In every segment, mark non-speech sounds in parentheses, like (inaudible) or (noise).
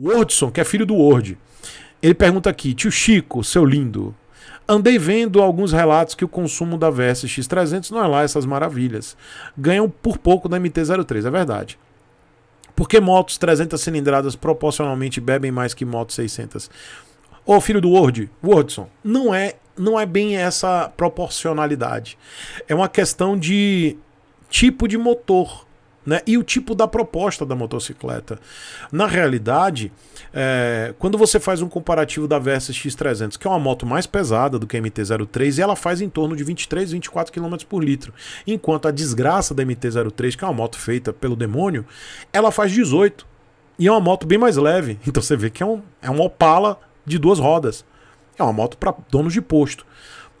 O Ordson, que é filho do Word, ele pergunta aqui: Tio Chico, seu lindo, andei vendo alguns relatos que o consumo da X 300 não é lá essas maravilhas. Ganham por pouco da MT-03, é verdade. Por que motos 300 cilindradas proporcionalmente bebem mais que motos 600? Ô oh, filho do Word, Wordson, não é, não é bem essa proporcionalidade. É uma questão de tipo de motor né? e o tipo da proposta da motocicleta. Na realidade, é, quando você faz um comparativo da Versa X300, que é uma moto mais pesada do que a MT-03, ela faz em torno de 23, 24 km por litro, enquanto a desgraça da MT-03, que é uma moto feita pelo demônio, ela faz 18. E é uma moto bem mais leve. (laughs) Então você vê que é, um, é uma Opala de duas rodas. É uma moto para donos de posto.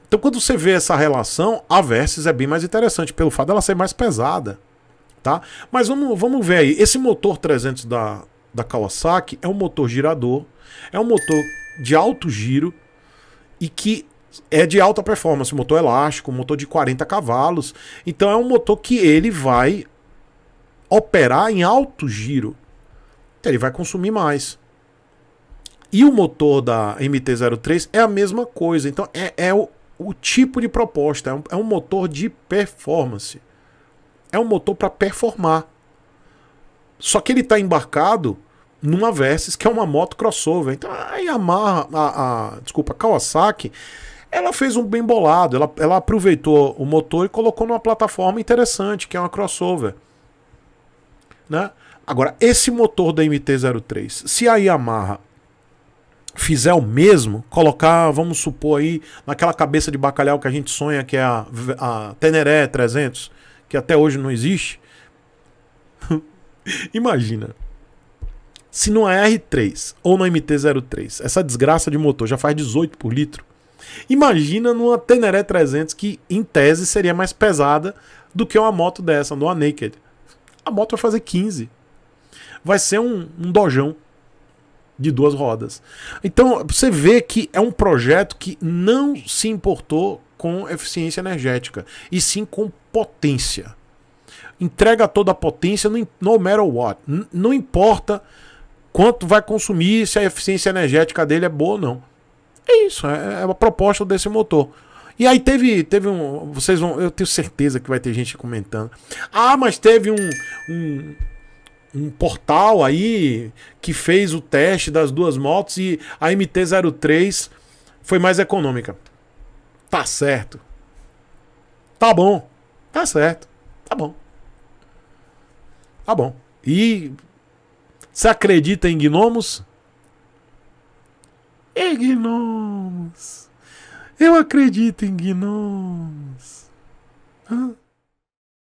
Então, quando você vê essa relação, a Versys é bem mais interessante pelo fato dela ser mais pesada tá? Mas vamos, vamos ver aí. Esse motor 300 da, da Kawasaki é um motor girador, é um motor de alto giro e que é de alta performance, motor é elástico, motor de 40 cavalos. Então é um motor que ele vai operar em alto giro. Então ele vai consumir mais. E o motor da MT-03 é a mesma coisa. Então é, é o, o tipo de proposta, é um, é um motor de performance é um motor para performar. Só que ele está embarcado numa Versys, que é uma moto crossover. Então a Yamaha, a, a, desculpa, a Kawasaki, ela fez um bem bolado. Ela, ela aproveitou o motor e colocou numa plataforma interessante, que é uma crossover. Né? Agora, esse motor da MT-03, se a Yamaha fizer o mesmo, colocar, vamos supor aí, naquela cabeça de bacalhau que a gente sonha, que é a, a Teneré 300, que até hoje não existe. (laughs) Imagina. Se numa R3 ou na MT-03, essa desgraça de motor já faz 18 por litro, imagina numa Teneré 300 que, em tese, seria mais pesada do que uma moto dessa, numa Naked. A moto vai fazer 15. Vai ser um, um dojão de duas rodas. Então você vê que é um projeto que não se importou com eficiência energética, e sim com potência. Entrega toda a potência, no matter what. Não importa quanto vai consumir, se a eficiência energética dele é boa ou não. É isso, é, é a proposta desse motor. E aí teve, teve um. Vocês vão. Eu tenho certeza que vai ter gente comentando. Ah, mas teve um, um um portal aí que fez o teste das duas motos e a MT-03 foi mais econômica. Tá certo. Tá bom. Tá certo. Tá bom. Tá bom. E você acredita em gnomos? E gnomos. Eu acredito em gnomos. Hã?